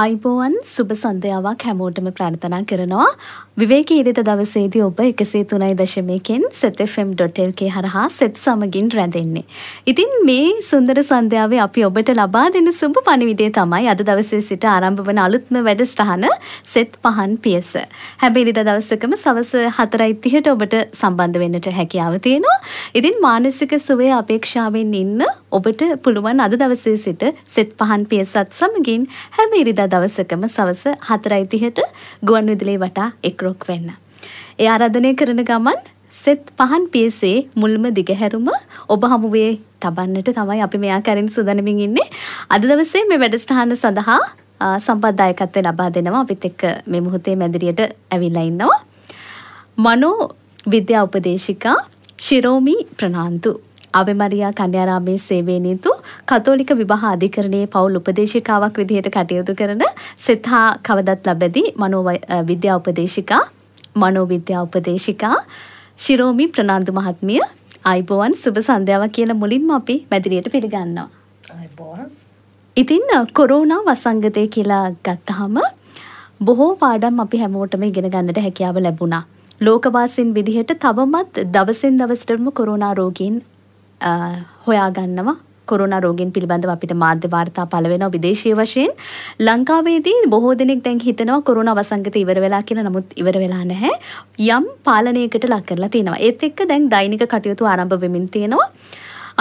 අයිබෝවන් සුබ සන්ධයාවක් හැමෝටම ප්‍රාර්ථනා කරනවා විවේක ඉරිත දවසේදී ඔබ එකසේ තුනයි දශමයකෙන් සෙතෆම්.ල්කේ හරහා සෙත් සමගින් රැඳෙන්නේ. ඉතින් මේ සුන්දර සන්ධ්‍යාවේ අපි ඔබට ලබා දෙන සුබ පණිවිඩය තමයි අද දවසේ සිට ආරම්භ වන අලුත්ම වැඩස්ටහන සෙත් පහන් පියස. හැබැයි ඉරිත දවසකම සවස හතරයි තිහට ඔබට සම්බන්ධ වෙන්නට හැකියාව තියෙනවා. ඉතින් මානසික සුවේ අපේක්ෂාවෙන් ඉන්න ඔබට පුළුවන් අද දවසේ සිට සෙත් පහන් පියසත් සමගින් හැම ඉරිදා දවසකම සවස 4:30ට ගුවන් විදුලිය වටා එක්රොක් වෙන්න. ඒ ආරාධනය කරන ගමන් සෙත් පහන් පියසේ මුල්ම දිගහැරුම ඔබ හමුවේ තබන්නට තමයි අපි මෙයා කරින් සූදානමින් ඉන්නේ. අද දවසේ මේ වැඩසටහන සඳහා සම්බන්ධායකත්වය ලබා දෙනවා අපිත් එක්ක මේ මොහොතේ මැදිරියට ඇවිල්ලා ඉන්නවා. මනෝ විද්‍යා උපදේශිකා ශිරෝමි ප්‍රනාන්තු ආවේ මරියා කන්‍යාරාමයේ සේවේනීතු කතෝලික විවාහ අධිකරණයේ පවුල් උපදේශිකාවක් විදිහට කටයුතු කරන සෙත්හා කවදත් ලබැදී මනෝ විද්‍යා උපදේශිකා මනෝ විද්‍යා උපදේශිකා ශිරෝමි ප්‍රනාන්දු මහත්මිය අයිබෝවන් සුබ සන්ධ්‍යාවක් කියන මුලින්ම අපි මැදිරියට පිළිගන්නවා. ඉතින් කොරෝනා වසංගතය කියලා ගත්තාම බොහෝ පාඩම් අපි හැමෝටම ඉගෙන ගන්නට හැකියාව ලැබුණා. ලෝකවාසින් විදිහට තවමත් දවසින් දවසටම කොරෝනා රෝගීන් හොයාගන්නවා කොරුණ රෝගෙන් පිළිබඳව අපිට මාධ්‍ය වාර්තා පළවෙන විදේශය වශයෙන් ලංකාවේදී බොහෝ දෙනෙක් දැන් හිතනවා කොරුණ අවසංගත ඉවර වෙලා කියලා නමුත් ඉවර වෙලා නැහැ යම් පාලනයකට ලක් කරලා තියෙනවා ඒත් එක්ක දැන් දෛනික කටයුතු ආරම්භ වෙමින් තියෙනවා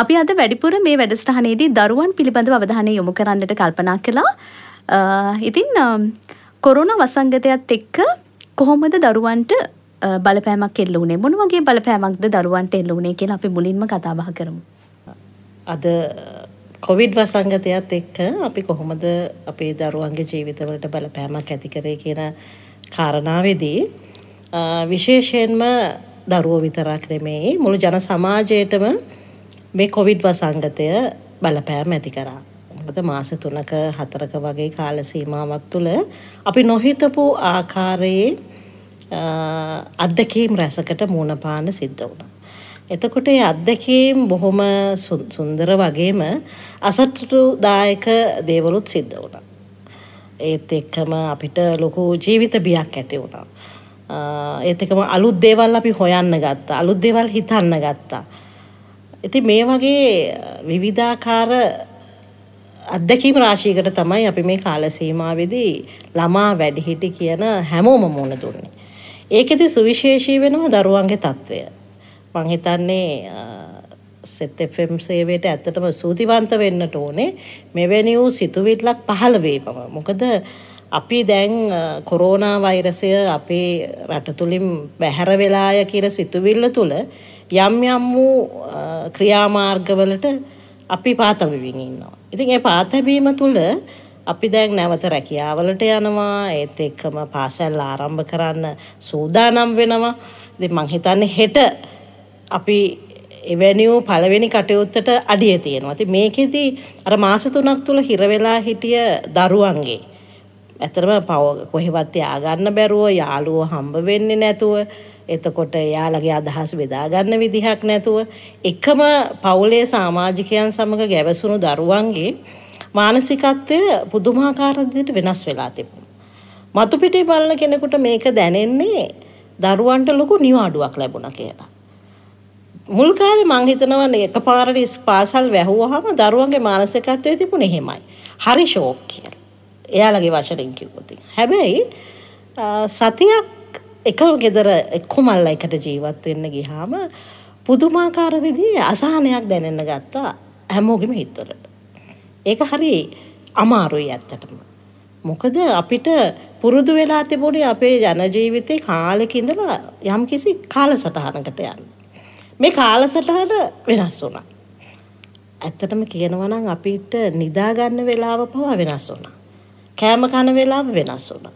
අපි අද වැඩිපුර මේ වැඩසටහනේදී දරුවන් පිළිබඳව අවධානය යොමු කරන්නට කල්පනා කළා ඉතින් කොරුණ වසංගතයත් එක්ක කොහොමද දරුවන්ට බලපෑමක් එල්ල වුණේ මොන වගේ බලපෑමක්ද දරුවන්ට එල්ල වුණේ කියලා අපි මුලින්ම කතා බහ කරමු. අද කොවිඩ් වසංගතයත් එක්ක අපි කොහොමද අපේ දරුවන්ගේ ජීවිතවලට බලපෑමක් ඇති කරේ කියන කාරණාවේදී විශේෂයෙන්ම දරුවෝ විතරක් නෙමෙයි මුළු ජන සමාජයටම මේ කොවිඩ් වසංගතය බලපෑම ඇති කරා. මොකද මාස 3ක 4ක වගේ කාල සීමාවක් තුළ අපි නොහිතපු ආකාරයේ අත්දැකීම් රැසකට මූුණපාන සිද්ධ වුණ. එතකොට ඒ අත්දැකීම් බොහොම සුන්දර වගේම අසත්තුදායක දේවලුත් සිද්ධ වුණ. ඒත් එක්කම අපිට ලොකු ජීවිත බියක් ඇති වුණා. ඒතකම අලුත් දේවල් අපි හොයන්න ගත්තා අලුත් දේවල් හිතන්න ගත්තා. ඇති මේ වගේ විවිධාකාර අත්දැකීම රාශීකට තමයි අපි මේ කාලසීමාවෙදී ළමා වැඩිහිටි කියන හැමෝම මුණ දුන්නේ. ඒකෙදි සුවිශේෂී වෙනවා දරුවන්ගේ තත්ත්වය. මං හිතන්නේ සෙත් FM සේවයට ඇත්තටම සූතිවන්ත වෙන්නට ඕනේ මෙවැනි වූ සිතුවිල්ලක් පහළ වීමම. මොකද අපි දැන් කොරෝනා වෛරසය අපේ රට තුලින් බැහැර වෙලාය කියන සිතුවිල්ල තුල යම් යම් වූ ක්‍රියාමාර්ගවලට අපි පාතබෙමින් ඉන්නවා. ඉතින් ඒ පාතබීම තුල අපි දැන් නැවත රැකියාවලට යනවා ඒත් එක්කම පාසැල් ආරම්භ කරන්න සූදානම් වෙනවා ඉතින් මං හිතන්නේ හෙට අපි එවැනියු පළවෙනි කටයුත්තට අඩිය තියෙනවා. ඉතින් මේකෙදි අර මාස 3ක් තුල හිර වෙලා හිටිය දරුවන්ගේ ඇතරම පව කොහෙවත් යාගන්න බැරුව යාළුවෝ හම්බ වෙන්නේ නැතුව එතකොට එයාලගේ අදහස් බෙදාගන්න විදිහක් නැතුව එකම පවුලේ සමාජිකයන් සමග ගැවසුණු දරුවන්ගේ මානසිකත්වය පුදුමාකාර විදිහට වෙනස් වෙලා තිබුණා. මතු පිටේ බලන කෙනෙකුට මේක දැනෙන්නේ දරුවන්ට ලොකු නිවාඩුවක් ලැබුණා කියලා. මුල් කාලේ මං හිතනවා එකපාරට පාසල් වැහුවාම දරුවන්ගේ මානසිකත්වයේ තිබුණේ එහෙමයි. හරි ෂෝක් කියලා. එයාලගේ වචනෙන් කිව්වොත්. හැබැයි සතියක් එකම ගෙදර කොමල්ල එකට ජීවත් වෙන්න ගියාම පුදුමාකාර විදිහේ අසහනයක් දැනෙන්න ගත්තා හැමෝගෙම හිතවලට. ඒක හරි අමාරුයි ඇත්තටම. මොකද අපිට පුරුදු වෙලා තිබුණේ අපේ ජන ජීවිතේ කාලෙක ඉඳලා යම්කිසි කාලසටහනකට යන්න. මේ කාලසටහන වෙනස් වුණා. ඇත්තටම කියනවා නම් අපිට නිදා ගන්න වෙලාව පවා වෙනස් වුණා. කෑම කන වෙලාව වෙනස් වුණා.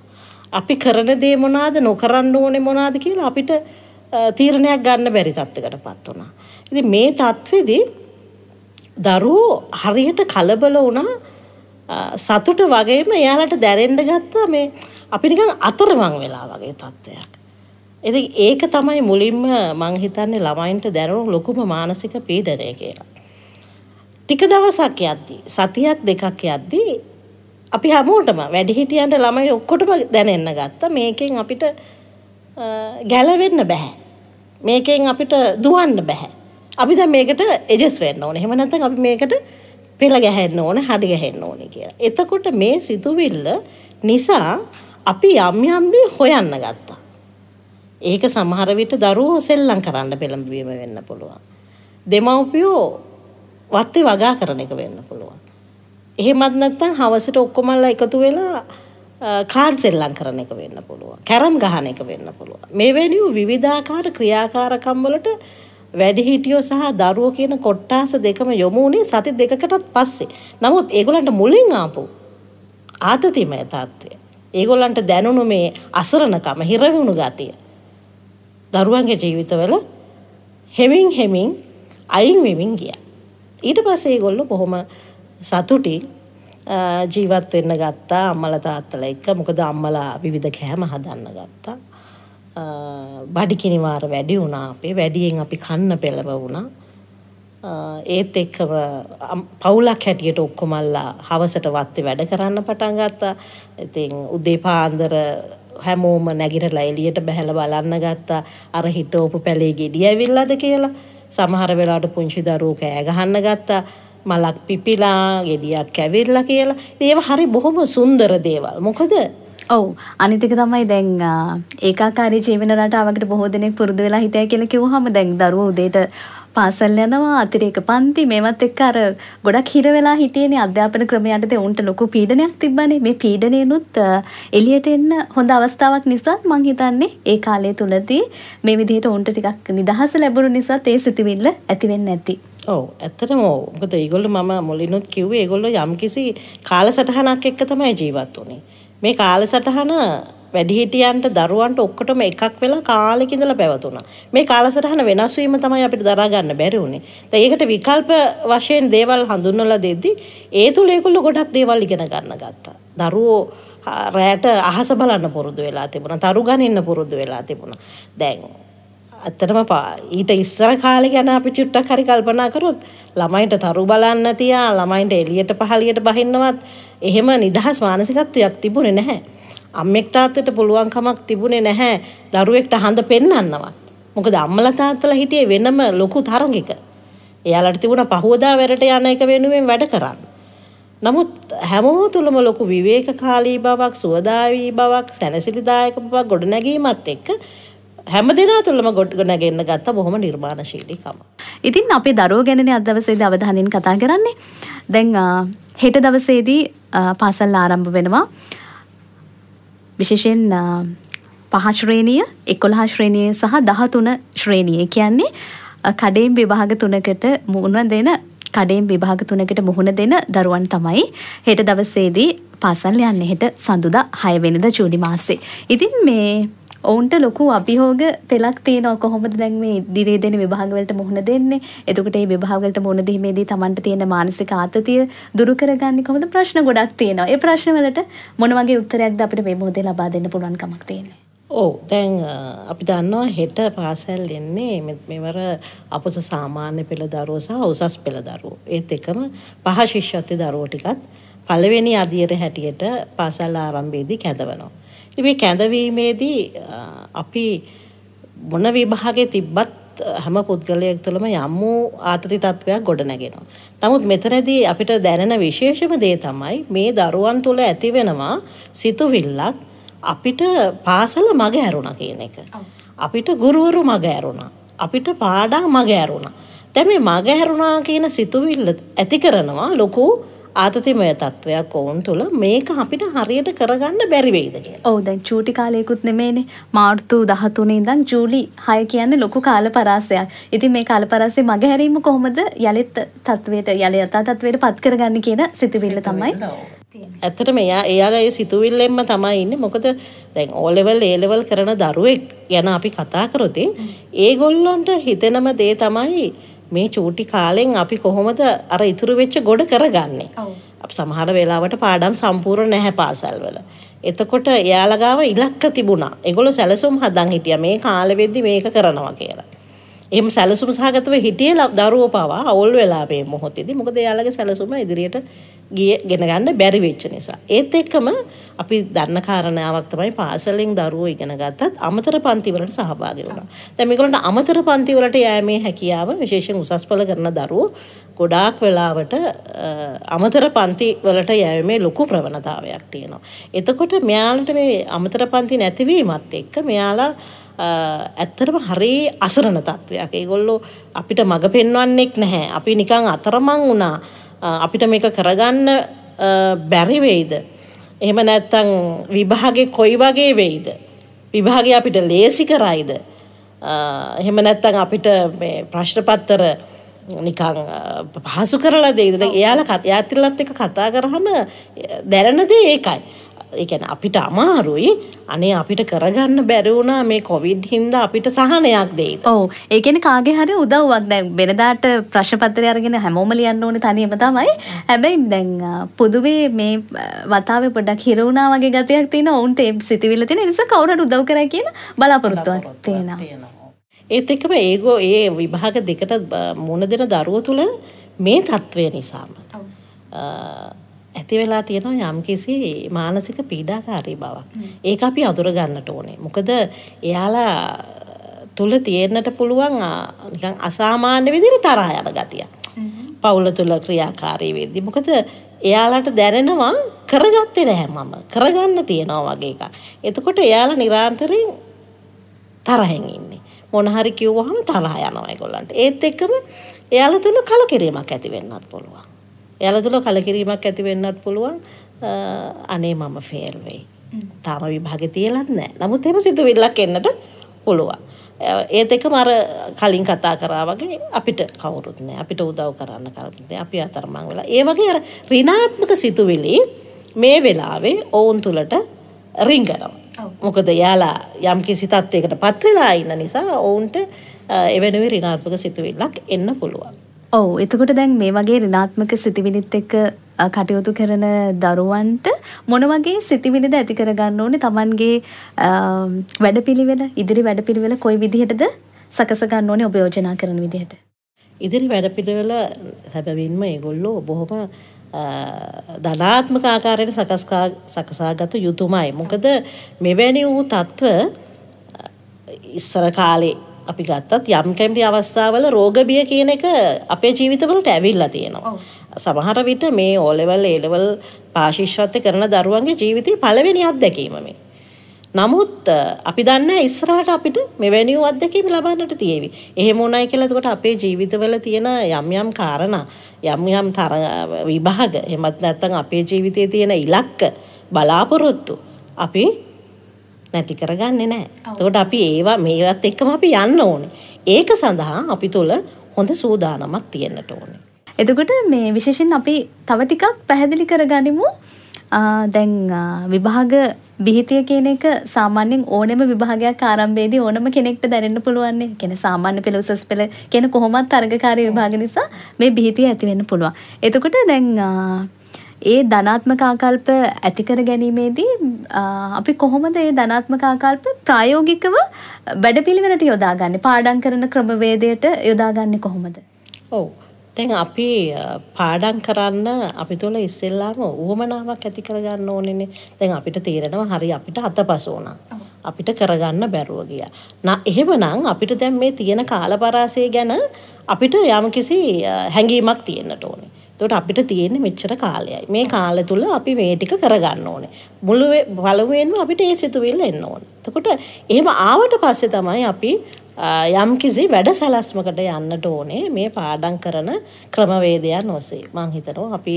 අපි කරන දේ මොනවාද නොකරන්න ඕනේ මොනවාද කියලා අපිට තීරණයක් ගන්න බැරි තත්ත්වයකටපත් වුණා. ඉතින් මේ தത്വෙදී දරුවෝ හරියට කලබල වුණා සතුට වගේම එයාලට දැරෙන්ඩ ගත්තා මේ අපි නිකන් අතරමං වෙලා වගේ තත්ත්වයක්. එති ඒක තමයි මුලින්ම මංහිතන්නේ ළමයින්ට දැරුණු ලොකුම මානසික පීඩනය කියලා. ටික දවසක් යද්දී සතියක් දෙකක් යද්දී අපි හැමෝටම වැඩිහිටියන්ට ළමයි ඔක්කොටම දැනෙන්න ගත්ත මේකෙන් අපිට ගැලවෙන්න බැහැ. මේකෙන් අපිට දුවන්න බැහැ. අපි දැන් මේකට එජස් වෙන්න ඕනේ. එහෙම නැත්නම් අපි මේකට පෙළ ගැහෙන්න ඕනේ, හඩ ගැහෙන්න ඕනේ කියලා. එතකොට මේ සිතුවිල්ල නිසා අපි යම් යම් දේ හොයන්න ගත්තා. ඒක සමහර විට දරුවෝ සෙල්ලම් කරන්න පෙළඹවීම වෙන්න පුළුවන්. දෙමව්පියෝ වත්තේ වගා කරන එක වෙන්න පුළුවන්. එහෙමත් නැත්නම් හවසට ඔක්කොමලා එකතු වෙලා කාඩ් සෙල්ලම් කරන එක වෙන්න පුළුවන්. කැරම් ගහන එක වෙන්න පුළුවන්. මේ වෙනියු විවිධාකාර ක්‍රියාකාරකම් වලට වැඩිහිටියෝ සහ දරුවෝ කියන කොට්ටාස දෙකම යොමු වුණේ සති දෙකකටත් පස්සේ. නමුත් ඒගොල්ලන්ට මුලින් ආපු ආතතිමය తত্ত্বය. ඒගොල්ලන්ට දැනුණු මේ අසරණකම හිරවුණු ගතිය. දරුවන්ගේ ජීවිතවල හෙමින් හෙමින් අයින් වෙමින් ගියා. ඊට පස්සේ ඒගොල්ලෝ බොහොම සතුටින් ජීවත් වෙන්න ගත්තා අම්මලා තාත්තලා එක්ක. මොකද අම්මලා විවිධ කෑම හදන්න ගත්තා. බඩිකිනිවාර වැඩි වුණා අපේ වැඩියෙන් අපි කන්න පෙළඹ වුණා ඒත් එක්කම පවුලක් හැටියට ඔක්කොමල්ලා හවසට වත්තේ වැඩ කරන්න පටන් ගත්තා ඉතින් උදේ පාන්දර හැමෝම නැගිටලා එළියට බැහැලා බලන්න ගත්තා අර හිටෝපු පැලේ ගෙඩිය ඇවිල්ලාද කියලා සමහර වෙලාවට පුංචි දරුවෝ කෑ ගහන්න ගත්තා මලක් පිපිලා ගෙඩියක් කැවිල්ලා කියලා ඒව හරි බොහොම සුන්දර දේවල් මොකද ඔව් අනිත් එක තමයි දැන් ඒකාකාරී ජීවන රටාවකට බොහෝ දෙනෙක් පුරුදු වෙලා හිටියා කියලා කිව්වහම දැන් දරුවෝ උදේට පාසල් යනවා අතිරේක පන්ති මේවත් එක්ක අර ගොඩක් හිර වෙලා හිටියනේ අධ්‍යාපන ක්‍රමය යටතේ උන්ට ලොකු පීඩනයක් තිබ්බනේ මේ පීඩනේනුත් එළියට එන්න හොඳ අවස්ථාවක් නිසා මං හිතන්නේ ඒ කාලය තුලදී මේ විදිහට උන්ට ටිකක් නිදහස ලැබුණු නිසා ඒ සිතුවිල්ල ඇති වෙන්නේ නැති. ඔව් ඇත්තටම ඔව්. මොකද ඒගොල්ලෝ මම මුලිනුත් කිව්වේ ඒගොල්ලෝ යම්කිසි කාලසටහනක් එක්ක තමයි ජීවත් වුනේ. මේ කාලසටහන වැඩිහිටියන්ට දරුවන්ට ඔක්කොටම එකක් වෙලා කාලෙක ඉඳලා පැවතුණා. මේ කාලසටහන වෙනස් වීම තමයි අපිට දරා ගන්න බැරි වුණේ. දැන් ඒකට විකල්ප වශයෙන් දේවල් හඳුන්වලා දෙද්දි ඒ තුල ඒගොල්ලෝ ගොඩක් දේවල් ඉගෙන ගන්න ගත්තා. දරුවෝ රැට අහස බලන්න පුරුදු වෙලා තිබුණා. තරු ගනින්න පුරුදු වෙලා තිබුණා. දැන් ඇත්තටම ඊට ඉස්සර කාලෙ ගැන අපි චුට්ටක් හරි කල්පනා කරොත් ළමයින්ට තරු බලන්න තියා ළමයින්ට එළියට පහළියට බහින්නවත් එහෙම නිදහස් මානසිකත්වයක් තිබුණේ නැහැ. අම්මෙක් තාත්තට පුළුවන් කමක් තිබුණේ නැහැ දරුවෙක්ට හඳ පෙන්වන්නවත්. මොකද අම්මලා තාත්තලා හිටියේ වෙනම ලොකු තරඟයක. එයාලට තිබුණ පහුවදා වැඩට යන එක වෙනුවෙන් වැඩ කරන්න. නමුත් හැමෝ තුළම ලොකු විවේකකාලී බවක් සුවදාවී බවක් සැනසිලිදායක බවක් ගොඩනැගීමත් එක්ක හැම දෙනා තුළම ගොඩ්ගොනැගන්න ගත්ත බොහොම නිර්මාණශීලිකම. ඉතින් අපේ දරෝ ගැනෙන අදවසේද අවධානින් කතා කරන්නේ. දැන් හෙට දවසේදී පාසල් ආරම්භ වෙනවා. විශේෂෙන් පහශ්‍රේණිය එකොළහා ශ්‍රේණිය සහ දහතුන ශ්‍රේණිය කියන්නේ කඩේම් විභාග තුනකට මුණ දෙන කඩේම් විභාග තුනකට මුහුණ දෙන දරුවන් තමයි හෙට දවසේදී පාසල් යන්න හෙට සඳුදා හයවෙනිද ජූඩි මාසේ. ඉතින් මේ ඔවුන්ට ලොකු අභිහෝග පෙලක් තියෙනවා කොහොමද දැන් මේ දිරේ දෙන විභාගවලට මුහුණ දෙන්නේ. එතකොට මේ විභාගවලට මුහුණ දීමේදී Tamanට තියෙන මානසික ආතතිය දුරු කරගන්නේ කොහොමද ප්‍රශ්න ගොඩක් තියෙනවා. ඒ ප්‍රශ්න වලට මොන වගේ උත්තරයක්ද අපිට මේ මොහොතේ ලබා දෙන්න පුළුවන් කමක් තියෙන්නේ. ඔව් දැන් අපි දන්නවා හෙට පාසල් එන්නේ මෙවර අපොස සාමාන්‍ය පෙළ දරුවෝ සහ උසස් පෙළ දරුවෝ. ඒත් එකම පහ ශිෂ්‍යත්ව දරුවෝ ටිකත් පළවෙනි අදියර හැටියට පාසල් ආරම්භයේදී කැඳවනවා. ඉතින් මේ කැඳවීමේදී අපි මොන විභාගේ තිබ්බත් හැම පුද්ගලයෙක් තුළම යම් වූ ආතති තත්ත්වයක් ගොඩ නැගෙනවා. නමුත් මෙතනදී අපිට දැනෙන විශේෂම දේ තමයි මේ දරුවන් තුළ ඇති වෙනවා සිතුවිල්ලක් අපිට පාසල මග ඇරුණා කියන එක. අපිට ගුරුවරු මග ඇරුණා. අපිට පාඩම් මග ඇරුණා. දැන් මේ මග ඇරුණා කියන සිතුවිල්ල ඇති කරනවා ලොකු ආතතිමය තත්ත්වයක් ඔවුන් තුළ මේක අපිට හරියට කරගන්න බැරි වෙයිද කියලා. ඔව් දැන් චූටි කාලයකුත් නෙමෙයිනේ. මාර්තු 13 ඉඳන් ජූලි 6 කියන්නේ ලොකු කාල පරාසයක්. ඉතින් මේ කාල පරාසයේ මගහැරීම කොහොමද යලිත් තත්වයට යල යථා තත්වයට පත් කරගන්නේ කියන සිතුවිල්ල තමයි. ඇත්තට මෙයා එයාලා ඒ සිතුවිල්ලෙන්ම තමයි ඉන්නේ. මොකද දැන් ඕ ලෙවල් ඒ ලෙවල් කරන දරුවෙක් ගැන අපි කතා කරොතින් ඒගොල්ලොන්ට හිතෙනම දේ තමයි මේ චූටි කාලෙන් අපි කොහොමද අර ඉතුරු වෙච්ච ගොඩ කරගන්නේ. අප සමහර වෙලාවට පාඩම් සම්පූර්ණ නැහැ පාසල්වල. එතකොට එයාලගාව ඉලක්ක තිබුණා. ඒගොල්ලෝ සැලසුම් හදන් හිටියා මේ කාලෙවෙද්දි මේක කරනවා කියලා. එහෙම සැලසුම් සහගතව හිටියේ දරුවෝ පවා අවුල් වෙලා මේ මොහොතේදී. මොකද එයාලගේ සැලසුම ඉදිරියට ගිය ගෙන ගන්න බැරි වෙච්ච නිසා. ඒත් එක්කම අපි දන්න කාරණාවක් තමයි පාසලෙන් දරුවෝ ඉගෙන ගත්තත් අමතර පන්තිවලට සහභාගී වුණා. දැන් මේගොල්ලන්ට අමතර පන්තිවලට යෑමේ හැකියාව විශේෂයෙන් උසස් පෙළ කරන දරුවෝ ගොඩාක් වෙලාවට අමතර පන්තිවලට යෑමේ ලොකු ප්‍රවණතාවයක් තියෙනවා. එතකොට මෙයාලට මේ අමතර පන්ති නැතිවීමත් එක්ක මෙයාලා ඇත්තටම හරි අසරණ තත්ත්වයක්. ඒගොල්ලෝ අපිට මඟ පෙන්වන්නෙක් නැහැ. අපි නිකන් අතරමං වුණා. අපිට මේක කරගන්න බැරිවෙයිද. එහෙම නැත්තං විභාගේ කොයි වගේ වෙයිද. විභාග අපිට ලේසි කරයිද. එහෙම නැත්තං අපිට ප්‍රශ්නපත්තර නිකං පහසු කරලා දෙයිද එයාල කත යාතිරලත් එක කතා කරහම දැරණද ඒකයි. ඒැන අපිට අමාරුයි අනේ අපිට කරගන්න බැරවුණා මේ කොවිඩ් හින්ද අපිට සහනයක් දෙයි ඕ ඒකෙන කාගේ හරි උදව්වක් දැ බෙනදාට ප්‍රශ්පතරය අරගෙන හැමෝමලියන්න ඕන තනියම තමයි හැබැයි දැන් පුදුවේ මේ වතාව පොඩක් හිරවුණා වගේ ගතයක් තියෙන ඔවුන්ට එබ් සිතිවිල තින නිස කවුරට උදව් කර කියන බලාපොරොත්තුවක් තියෙනවා ඒත් එකම ඒගෝ ඒ විභාග දෙකට මුණ දෙන දරුව තුළ මේ තත්ත්වය නිසාම ඇති වෙලා තියෙනවා යම්කිසි මානසික පීඩාකාරී බවක්. ඒක අපි අඳුර ගන්නට ඕනේ. මොකද එයාලා තුල තියෙන්නට පුළුවන් නිකන් අසාමාන්‍ය විදිහට තරහ යන ගතිය. පවුල තුල ක්‍රියාකාරී වෙද්දී. මොකද එයාලට දැනෙනවා කරගත්තේ නැහැ මම. කරගන්න තියනවා වගේ එකක්. එතකොට එයාලා නිරාන්තරයෙන් තරහෙන් ඉන්නේ. මොන හරි කිව්වහම තරහ යනවා ඒගොල්ලන්ට. ඒත් එක්කම එයාලා තුල කලකිරීමක් ඇති වෙන්නත් පුළුවන්. එයාලා තුල කලකිරීමක් ඇති වෙන්නත් පුළුවන් අනේ මම ෆේල් වෙයි. තාම විභාගේ තියලත් නැහැ. නමුත් එහෙම සිතුවිල්ලක් එන්නට පුළුවන්. ඒ දෙකම අර කලින් කතා කරා වගේ අපිට කවුරුත් නැහැ. අපිට උදව් කරන්න කවුරුත් නැහැ. අපි අතරමං වෙලා. ඒ වගේ අර ඍණාත්මක සිතුවිලි මේ වෙලාවේ ඔවුන් තුලට රිංගනවා. මොකද යාලා යම් කිසි තත්ත්වයකට පත් වෙලා ඉන්න නිසා ඔවුන්ට එවැනි ඍණාත්මක සිතුවිල්ලක් එන්න පුළුවන්. ඔව් එතකොට දැන් මේ වගේ ඍණාත්මක සිතිවිලිත් එක්ක කටයුතු කරන දරුවන්ට මොන වගේ සිතිවිලිද ඇති කරගන්න ඕනේ Tamanගේ වැඩපිළිවෙල ඉදිරි වැඩපිළිවෙල කොයි විදිහටද සකස ගන්න ඕනේ ඔබ යෝජනා කරන විදිහට ඉදිරි වැඩපිළිවෙල හැබැවින්ම ඒගොල්ලෝ බොහොම ධනාත්මක ආකාරයට සකස්කා සකසාගත යුතුමයි. මොකද මෙවැනි වූ තත්ත්ව ඉස්සර කාලේ අපි ගත්තත් යම් කැම්පි අවස්ථාවල රෝගබිය කියන එක අපේ ජීවිතවලට ඇවිල්ලා තියෙනවා. සමහර විට මේ ඕලෙවල් ඒලෙවල් පාශිෂ්වත්ය කරන දරුවන්ගේ ජීවිතය පළවෙනි අත්දැකීම මේ. නමුත් අපි දන්න ඉස්සරහට අපිට මෙවැනිව අත්දැකීම ලබන්නට තියෙවි. එහෙම උනායි කියලා එතකොට අපේ ජීවිතවල තියෙන යම් යම් කාරණා යම් යම් තර විභාග එහෙමත් නැත්නම් අපේ ජීවිතයේ තියෙන ඉලක්ක බලාපොරොත්තු අපි නැති කරගන්නේ නැහැ. එතකොට අපි ඒවා මේවත් එක්කම අපි යන්න ඕනේ. ඒක සඳහා අපි තුල හොඳ සූදානමක් තියෙන්නට ඕනේ. එතකොට මේ විශේෂයෙන් අපි තව ටිකක් පැහැදිලි කරගනිමු. දැන් විභාග බිහිතිය කියන එක සාමාන්‍යයෙන් ඕනෙම විභාගයක් ආරම්භයේදී ඕනම කෙනෙක්ට දැනෙන්න පුළුවන්. ඒ කියන්නේ සාමාන්‍ය පෙළ උසස් පෙළ කියන කොහොමත් තරගකාරී විභාග නිසා මේ බිහිතිය ඇති වෙන්න පුළුවන්. එතකොට දැන් ඒ ධනාත්මක ආකල්ප ඇතිකර ගැනීමේදී අපි කොහොමද ඒ ධනාත්මක ආකල්ප ප්‍රායෝගිකව වැඩපිළිවෙලට යොදාගන්නේ පාඩම් කරන ක්‍රමවේදයට යොදාගන්නේ කොහොමද? ඔව්. දැන් අපි පාඩම් කරන්න අපි තුළ ඉස්සෙල්ලාම උවමනාවක් ඇති කරගන්න ඕනේනේ. දැන් අපිට තේරෙනවා හරි අපිට අතපසු වුණා. අපිට කරගන්න බැරුව ගියා. නා එහෙමනම් අපිට දැන් මේ තියෙන කාලපරාසය ගැන අපිට යම්කිසි හැඟීමක් තියෙන්නට ඕනේ. එතකොට අපිට තියෙන්නේ මෙච්චර කාලයයි. මේ කාලය තුල අපි මේ ටික කරගන්න ඕනේ. මුළු බලුවෙන්ම අපිට ඒ සිතුවිල්ල එන්න ඕනේ. එතකොට එහෙම ආවට පස්සේ තමයි අපි යම් කිසි වැඩ සැලැස්මකට යන්නට ඕනේ මේ පාඩම් කරන ක්‍රමවේදයන් ඔස්සේ. මං හිතනවා අපි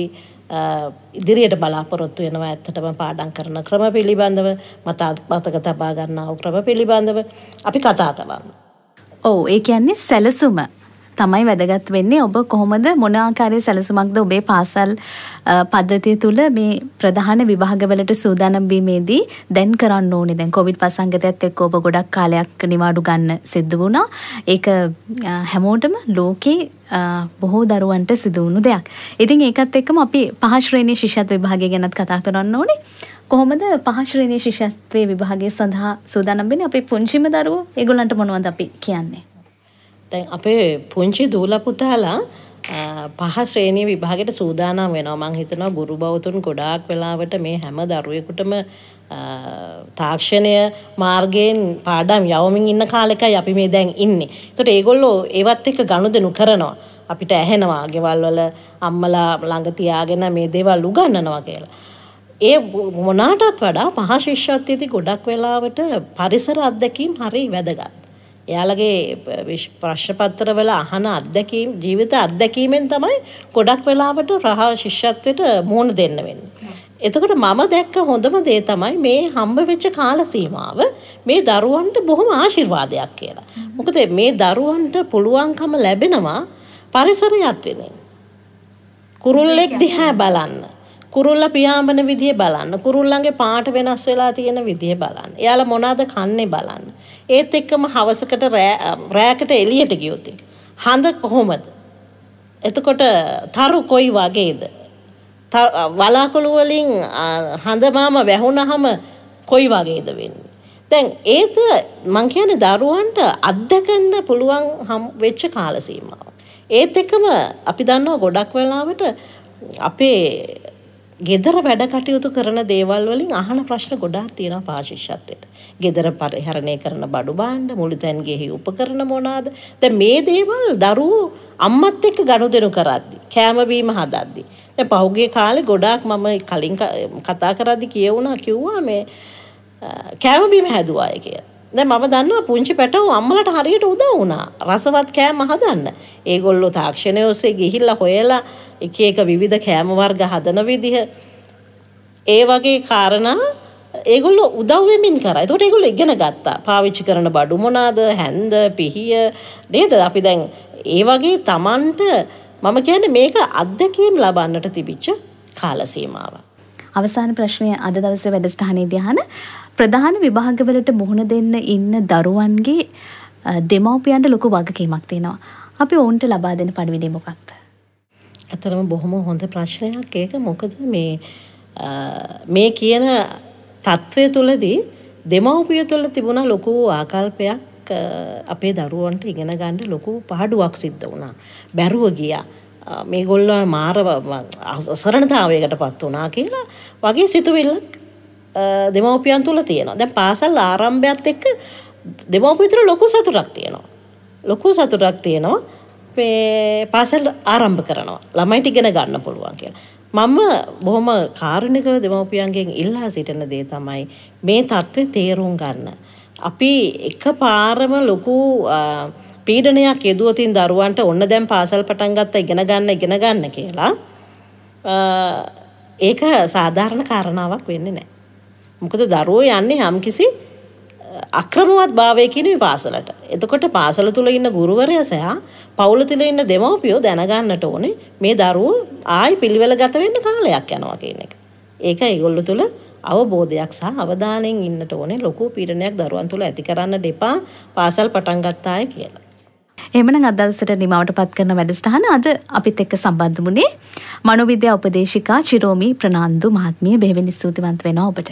ඉදිරියට බලාපොරොත්තු වෙනවා ඇත්තටම පාඩම් කරන ක්‍රම පිළිබඳව මතත් මතක තබා ගන්නා ක්‍රම පිළිබඳව අපි කතා කරන්න. ඔව් ඒ කියන්නේ සැලසුම තමයි වැදගත් වෙන්නේ ඔබ කොහොමද මොන ආකාරයේ සැලසුමක්ද ඔබේ පාසල් පද්ධතිය තුළ මේ ප්‍රධාන විභාගවලට සූදානම් වීමේදී දැන් කරන්න ඕනේ. දැන් කොවිඩ් ප්‍රසංගතයත් එක්ක ඔබ ගොඩක් කාලයක් නිවාඩු ගන්න සිද්ධ වුණා. ඒක හැමෝටම ලෝකේ බොහෝ දරුවන්ට සිදුවුණු දෙයක්. ඉතින් ඒකත් එක්කම අපි පහ ශ්‍රේණී ශිෂ්‍යත්ව විභාගය ගැනත් කතා කරන්න ඕනේ. කොහොමද පහශ්‍රේණී ශිෂත්වය විභාගය සඳහා සූදානම් වෙන අපේ පුංචිම දරුවෝ ඒගොල්ලන්ට මොනවද අපි කියන්නේ දැන් අපේ පුංචි දූල පුතාලා පහ ශ්‍රේණිය විභාගයට සූදානම් වෙනවා මං හිතනවා ගුරු බෞතුන් ගොඩාක් වෙලාවට මේ හැම දරුවෙකුටම තාක්ෂණය මාර්ගයෙන් පාඩම් යවමින් ඉන්න කාලෙකයි අපි මේ දැන් ඉන්නේ. ඒතකොට ඒගොල්ලෝ ඒවත් එක්ක ගනුදෙනු කරනවා. අපිට ඇහෙනවා ගෙවල් වල අම්මලා ළඟ තියාගෙන මේ දේවල් උගන්වනවා කියලා. ඒ මොනාටත් වඩා පහ ශිෂ්‍යත්වයේදී ගොඩක් වෙලාවට පරිසර අත්දැකීම් හරි වැදගත්. එයාලගේ ප්‍රශ්පත්තරවල අහන අත්දැකීම් ජීවිත අත්දැකීමෙන් තමයි ගොඩක් වෙලාවට රහා ශිෂ්‍යත්වයට මුහුණ දෙන්න වෙන්න. එතකොට මම දැක්ක හොඳම දේ තමයි මේ හම්බ වෙච්ච කාල සීමාව මේ දරුවන්ට බොහොම ආශිර්වාදයක් කියලා. මොකද මේ දරුවන්ට පුළුවන්කම ලැබෙනවා පරිසරයත් වෙනින්. කුරුල්ලෙක් දිහා බලන්න. කුරුල්ල පියාඹන විදිහ බලන්න. කුරුල්ලන්ගේ පාට වෙනස් වෙලා තියෙන විදිහ බලන්න. එයාලා මොනවද කන්නේ බලන්න. ඒත් එක්කම හවසකට රෑකට එළියට ගියොත් හඳ කොහොමද? එතකොට තරු කොයි වගේද? වලාකුළු වලින් හඳමාම වැහුණාම කොයි වගේද වෙන්නේ? දැන් ඒත මං කියන්නේ දරුවන්ට අත්දකන්න පුළුවන් වෙච්ච කාල සීමාව. ඒත් එක්කම අපි දන්නවා ගොඩක් වෙලාවට අපේ ගෙදර වැඩ කටයුතු කරන දේවල් වලින් අහන ප්‍රශ්න ගොඩාක් තියෙනවා පාශිෂ්‍යත්වයට. ගෙදර පරිහරණය කරන බඩු භාණ්ඩ, මුළුතැන් ගෙහි උපකරණ මොනවාද? දැන් මේ දේවල් දරුවෝ අම්මත් එක්ක ගනුදෙනු කරද්දි, කෑම බීම හදද්දි. දැන් පහුගිය කාලේ ගොඩාක් මම කලින් කතා කරද්දි කියවුණා කිව්වා මේ කෑම බීම හැදුවාය කියලා. දැන් මම දන්නවා පුංචි පැටවු අම්මලට හරියට උදව් වුණා. රසවත් කෑම හදන්න. ඒගොල්ලෝ තාක්ෂණය ඔස්සේ ගිහිල්ලා හොයලා එක එක විවිධ කෑම වර්ග හදන විදිහ ඒ වගේ කාරණා ඒගොල්ලෝ උදව් වෙමින් කරා. ඒකට ඒගොල්ලෝ ඉගෙන ගත්තා. පාවිච්චි කරන බඩු මොනවාද, හැන්ද, පිහිය නේද? අපි දැන් ඒ වගේ Tamanට මම කියන්නේ මේක අත්දැකීම් ලබන්නට තිබිච්ච කාල සීමාවක්. අවසාන ප්‍රශ්නය අද දවසේ වැඩසටහනේදී අහන ප්‍රධාන විභාගවලට මුහුණ දෙන්න ඉන්න දරුවන්ගේ දෙමව්පියන්ට ලොකු වගකීමක් තියෙනවා. අපි ඔවුන්ට ලබා දෙන පණිවිඩය මොකක්ද? ඇතරම බොහොම හොඳ ප්‍රශ්නයක් ඒක මොකද මේ මේ කියන තත්ත්වය තුළදී දෙමව්පිය තුළ තිබුණ ලොකු ආකල්පයක් අපේ දරුවන්ට ඉගෙන ගන්න ලොකු පහඩුවක් සිද්ධ වුණා. බැරුව ගියා. මේගොල්ලෝ මාර අසරණතාවයකට පත් වුණා කියලා වගේ සිතුවිල්ලක් දෙමව්පියන් තුල තියෙනවා. දැන් පාසල් ආරම්භයත් එක්ක දෙමව්පිය තුල ලොකු සතුටක් තියෙනවා. ලොකු සතුටක් තියෙනවා. මේ පාසල් ආරම්භ කරනවා. ළමයිට ඉගෙන ගන්න පුළුවන් කියලා. මම බොහොම කාරුණිකව දෙමව්පියන්ගෙන් ඉල්ලා සිටින දේ තමයි මේ தત્ත්වය තේරුම් ගන්න. අපි එකපාරම ලොකු පීඩනයක් යෙදුවතින් දරුවන්ට ඔන්න දැන් පාසල් පටන් ගත්තා ඉගෙන ගන්න ඉගෙන ගන්න කියලා ඒක සාධාරණ කාරණාවක් වෙන්නේ නැහැ. මොකද දරුවෝ යන්නේ යම්කිසි අක්‍රමවත් භාවයකින පාසලට. එතකොට පාසල තුළ ඉන්න ගුරුවරය සහ පවුල තුළ ඉන්න දෙමව්පියෝ දැනගන්නට ඕනේ මේ දරුවෝ ආයි පිළිවෙල ගත වෙන්න කාලයක් යනවා කියන එක. ඒක ඒගොල්ලෝ තුළ අවබෝධයක් සහ අවධානයෙන් ඉන්නට ඕනේ ලොකු පීඩනයක් දරුවන් තුළ ඇති කරන්න දෙපා පාසල් පටන් ගත්තාය කියලා. එමන අදවසට නිමාවට පත් කරන වැඩස්ටහන අද අපිත් එක්ක සම්බන්ධ වුණේ මනුවිද්‍යා උපදේශිකා චිරෝමි ප්‍රනාන්දු මහත්මිය බෙහෙවිනි ස්තුතිවන්ත වෙනවා ඔබට.